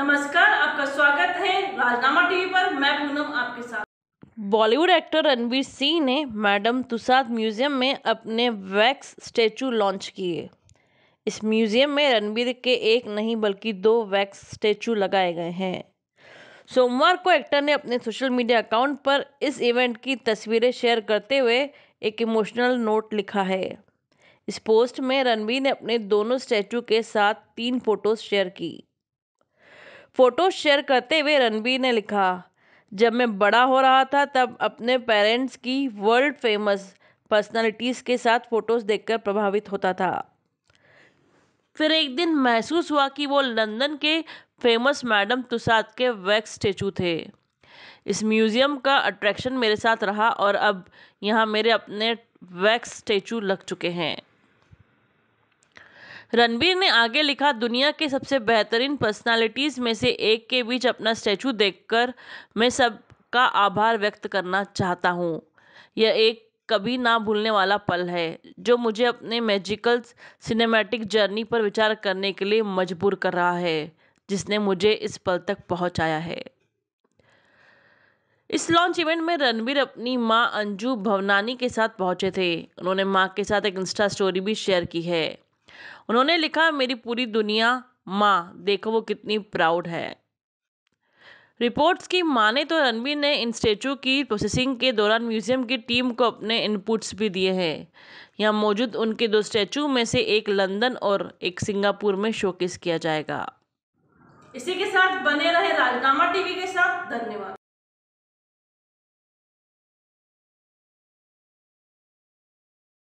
नमस्कार आपका स्वागत है राजनामा टीवी पर मैं पूनम आपके साथ बॉलीवुड एक्टर रणवीर सिंह ने मैडम तुसाद म्यूजियम में अपने वैक्स स्टैचू लॉन्च किए इस म्यूजियम में रणवीर के एक नहीं बल्कि दो वैक्स स्टैचू लगाए गए हैं सोमवार को एक्टर ने अपने सोशल मीडिया अकाउंट पर इस इवेंट की तस्वीरें शेयर करते हुए एक इमोशनल नोट लिखा है इस पोस्ट में रणवीर ने अपने दोनों स्टैचू के साथ तीन फोटोज शेयर की फ़ोटो शेयर करते हुए रणबीर ने लिखा जब मैं बड़ा हो रहा था तब अपने पेरेंट्स की वर्ल्ड फेमस पर्सनालिटीज़ के साथ फ़ोटोज़ देखकर प्रभावित होता था फिर एक दिन महसूस हुआ कि वो लंदन के फेमस मैडम तुसाद के वैक्स स्टेचू थे इस म्यूज़ियम का अट्रैक्शन मेरे साथ रहा और अब यहाँ मेरे अपने वैक्स स्टेचू लग चुके हैं रणबीर ने आगे लिखा दुनिया के सबसे बेहतरीन पर्सनालिटीज में से एक के बीच अपना स्टैचू देखकर मैं सबका आभार व्यक्त करना चाहता हूँ यह एक कभी ना भूलने वाला पल है जो मुझे अपने मैजिकल सिनेमैटिक जर्नी पर विचार करने के लिए मजबूर कर रहा है जिसने मुझे इस पल तक पहुंचाया है इस लॉन्च इवेंट में रणबीर अपनी मां अंजू भवनानी के साथ पहुंचे थे उन्होंने मां के साथ एक इंस्टा स्टोरी भी शेयर की है उन्होंने लिखा मेरी पूरी दुनिया माँ देखो वो कितनी प्राउड है रिपोर्ट्स की माने तो रणबीर ने इन स्टैचू की प्रोसेसिंग के दौरान म्यूजियम की टीम को अपने इनपुट्स भी दिए हैं यहाँ मौजूद उनके दो स्टैचू में से एक लंदन और एक सिंगापुर में शोकेस किया जाएगा इसी के साथ बने रहे राजनामा टीवी के साथ धन्यवाद